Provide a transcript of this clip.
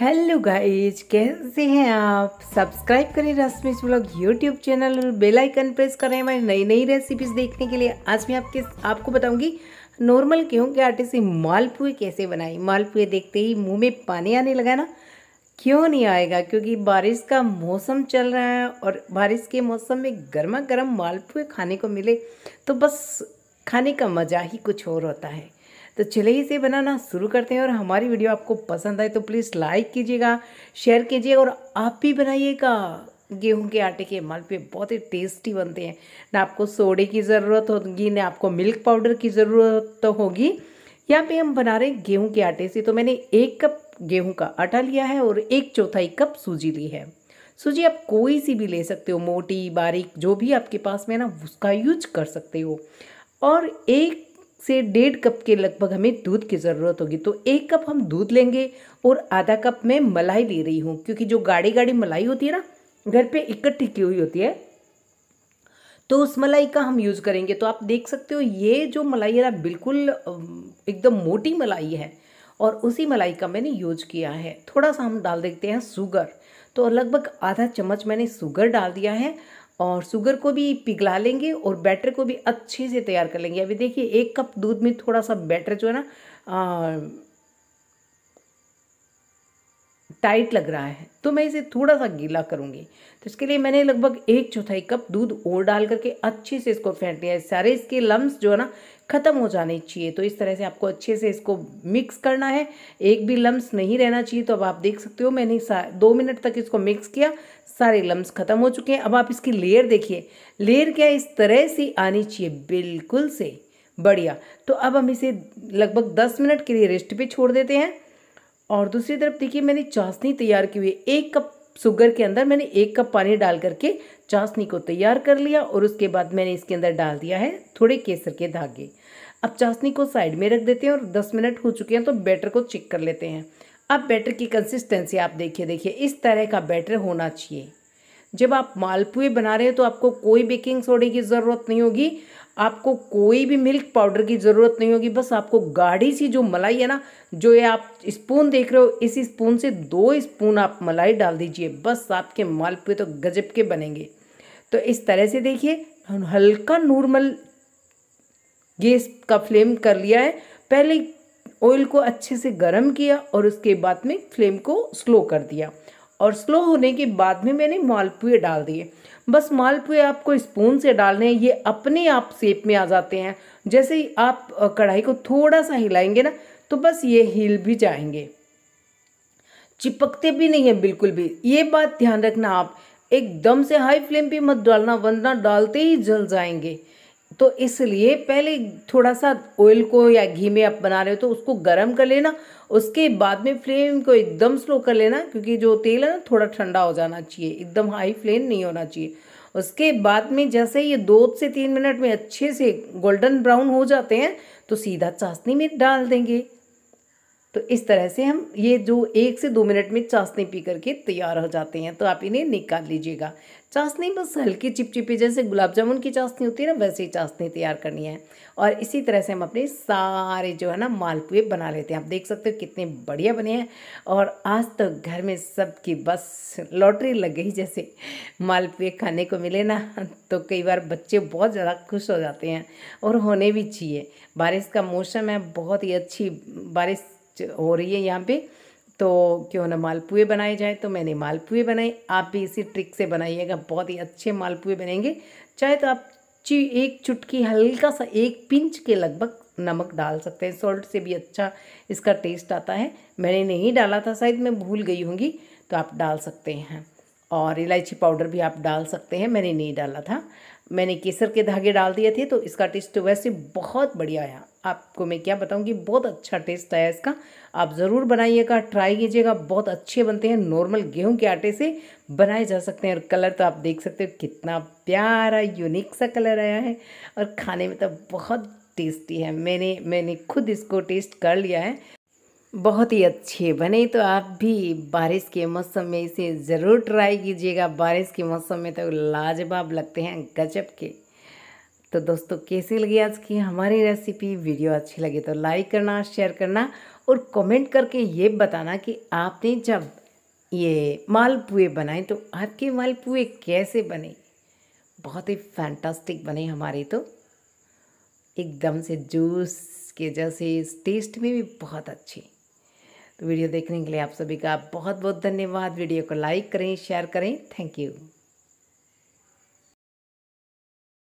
hello guys कैसे हैं आप सब्सक्राइब करें रश्मिश ब्लॉग यूट्यूब चैनल और बेल आइकन प्रेस करें हमारी नई नई रेसिपीज देखने के लिए आज मैं आपके आपको बताऊंगी नॉर्मल गेहूँ के आटे से मालपुए कैसे बनाएं मालपुए देखते ही मुंह में पानी आने लगा ना क्यों नहीं आएगा क्योंकि बारिश का मौसम चल रहा है और बारिश के मौसम में गर्मा गर्म मालपुए खाने को मिले तो बस खाने का मज़ा ही कुछ और होता है तो चलिए इसे बनाना शुरू करते हैं और हमारी वीडियो आपको पसंद आए तो प्लीज़ लाइक कीजिएगा शेयर कीजिएगा और आप भी बनाइएगा गेहूं के आटे के मालपुए बहुत ही टेस्टी बनते हैं ना आपको सोडे की ज़रूरत होगी ना आपको मिल्क पाउडर की ज़रूरत तो होगी यहाँ पे हम बना रहे हैं गेहूं के आटे से तो मैंने एक कप गेहूं का आटा लिया है और एक चौथाई कप सूजी ली है सूजी आप कोई सी भी ले सकते हो मोटी बारीक जो भी आपके पास में ना उसका यूज कर सकते हो और एक से डेढ़ कप के लगभग हमें दूध की ज़रूरत होगी तो एक कप हम दूध लेंगे और आधा कप मैं मलाई ले रही हूँ क्योंकि जो गाढ़ी गाढ़ी मलाई होती है ना घर पे इकट्ठी की हुई होती है तो उस मलाई का हम यूज़ करेंगे तो आप देख सकते हो ये जो मलाई है ना बिल्कुल एकदम मोटी मलाई है और उसी मलाई का मैंने यूज किया है थोड़ा सा हम डाल देते हैं सुगर तो लगभग आधा चम्मच मैंने सुगर डाल दिया है और शुगर को भी पिघला लेंगे और बैटर को भी अच्छे से तैयार कर लेंगे अभी देखिए एक कप दूध में थोड़ा सा बैटर जो है ना टाइट लग रहा है तो मैं इसे थोड़ा सा गीला करूँगी तो इसके लिए मैंने लगभग एक चौथाई कप दूध और डाल करके अच्छे से इसको फेंट लिया सारे इसके लम्ब जो है ना ख़त्म हो जाने चाहिए तो इस तरह से आपको अच्छे से इसको मिक्स करना है एक भी लम्ब नहीं रहना चाहिए तो अब आप देख सकते हो मैंने दो मिनट तक इसको मिक्स किया सारे लम्ब ख़त्म हो चुके हैं अब आप इसकी लेयर देखिए लेयर क्या इस तरह से आनी चाहिए बिल्कुल से बढ़िया तो अब हम इसे लगभग दस मिनट के लिए रेस्ट पे छोड़ देते हैं और दूसरी तरफ देखिए मैंने चाशनी तैयार की हुई है एक कप शुगर के अंदर मैंने एक कप पानी डाल करके चाशनी को तैयार कर लिया और उसके बाद मैंने इसके अंदर डाल दिया है थोड़े केसर के धागे अब चाशनी को साइड में रख देते हैं और दस मिनट हो चुके हैं तो बैटर को चेक कर लेते हैं अब बैटर की कंसिस्टेंसी आप देखिए देखिए इस तरह का बैटर होना चाहिए जब आप मालपुए बना रहे हैं तो आपको कोई बेकिंग सोडे की ज़रूरत नहीं होगी आपको कोई भी मिल्क पाउडर की ज़रूरत नहीं होगी बस आपको गाढ़ी सी जो मलाई है ना जो ये आप स्पून देख रहे हो इस स्पून से दो स्पून आप मलाई डाल दीजिए बस आपके मालपुए तो गजब के बनेंगे तो इस तरह से देखिए हल्का नॉर्मल गैस का फ्लेम कर लिया है पहले ऑयल को अच्छे से गर्म किया और उसके बाद में फ्लेम को स्लो कर दिया और स्लो होने के बाद में मैंने मालपुए डाल दिए बस मालपुए आपको स्पून से डालने हैं ये अपने आप सेप में आ जाते हैं जैसे ही आप कढ़ाई को थोड़ा सा हिलाएंगे ना तो बस ये हिल भी जाएंगे चिपकते भी नहीं है बिल्कुल भी ये बात ध्यान रखना आप एकदम से हाई फ्लेम पे मत डालना वरना डालते ही जल जाएंगे तो इसलिए पहले थोड़ा सा ऑयल को या घी में आप बना रहे हो तो उसको गर्म कर लेना उसके बाद में फ्लेम को एकदम स्लो कर लेना क्योंकि जो तेल है ना थोड़ा ठंडा हो जाना चाहिए एकदम हाई फ्लेम नहीं होना चाहिए उसके बाद में जैसे ये दो से तीन मिनट में अच्छे से गोल्डन ब्राउन हो जाते हैं तो सीधा चाशनी में डाल देंगे तो इस तरह से हम ये जो एक से दो मिनट में चाशनी पी करके तैयार हो जाते हैं तो आप इन्हें निकाल लीजिएगा चाशनी बस हल्की चिपचिपी जैसे गुलाब जामुन की चाशनी होती है ना वैसे ही चाशनी तैयार करनी है और इसी तरह से हम अपने सारे जो है ना मालपुए बना लेते हैं आप देख सकते हो कितने बढ़िया बने हैं और आज तो घर में सबकी बस लॉटरी लग गई जैसे मालपुए खाने को मिले ना तो कई बार बच्चे बहुत ज़्यादा खुश हो जाते हैं और होने भी चाहिए बारिश का मौसम है बहुत ही अच्छी बारिश हो रही है यहाँ पे तो क्यों ना मालपुए बनाए जाए तो मैंने मालपुए बनाए आप भी इसी ट्रिक से बनाइएगा बहुत ही अच्छे मालपुए बनेंगे चाहे तो आप ची एक चुटकी हल्का सा एक पिंच के लगभग नमक डाल सकते हैं सॉल्ट से भी अच्छा इसका टेस्ट आता है मैंने नहीं डाला था शायद मैं भूल गई होंगी तो आप डाल सकते हैं और इलायची पाउडर भी आप डाल सकते हैं मैंने नहीं डाला था मैंने केसर के धागे डाल दिए थे तो इसका टेस्ट वैसे बहुत बढ़िया आया आपको मैं क्या बताऊँ कि बहुत अच्छा टेस्ट आया इसका आप ज़रूर बनाइएगा ट्राई कीजिएगा बहुत अच्छे बनते हैं नॉर्मल गेहूं के आटे से बनाए जा सकते हैं और कलर तो आप देख सकते हो कितना प्यारा यूनिक सा कलर आया है और खाने में तो बहुत टेस्टी है मैंने मैंने खुद इसको टेस्ट कर लिया है बहुत ही अच्छे बने तो आप भी बारिश के मौसम में इसे ज़रूर ट्राई कीजिएगा बारिश के मौसम में तो लाजवाब लगते हैं गजब के तो दोस्तों कैसे लगी आज की हमारी रेसिपी वीडियो अच्छी लगी तो लाइक करना शेयर करना और कमेंट करके ये बताना कि आपने जब ये मालपुए बनाए तो आपके मालपुए कैसे बने बहुत ही फैंटास्टिक बने हमारे तो एकदम से जूस के जैसे टेस्ट में भी बहुत अच्छे तो वीडियो देखने के लिए आप सभी का बहुत बहुत धन्यवाद वीडियो को लाइक करें शेयर करें थैंक यू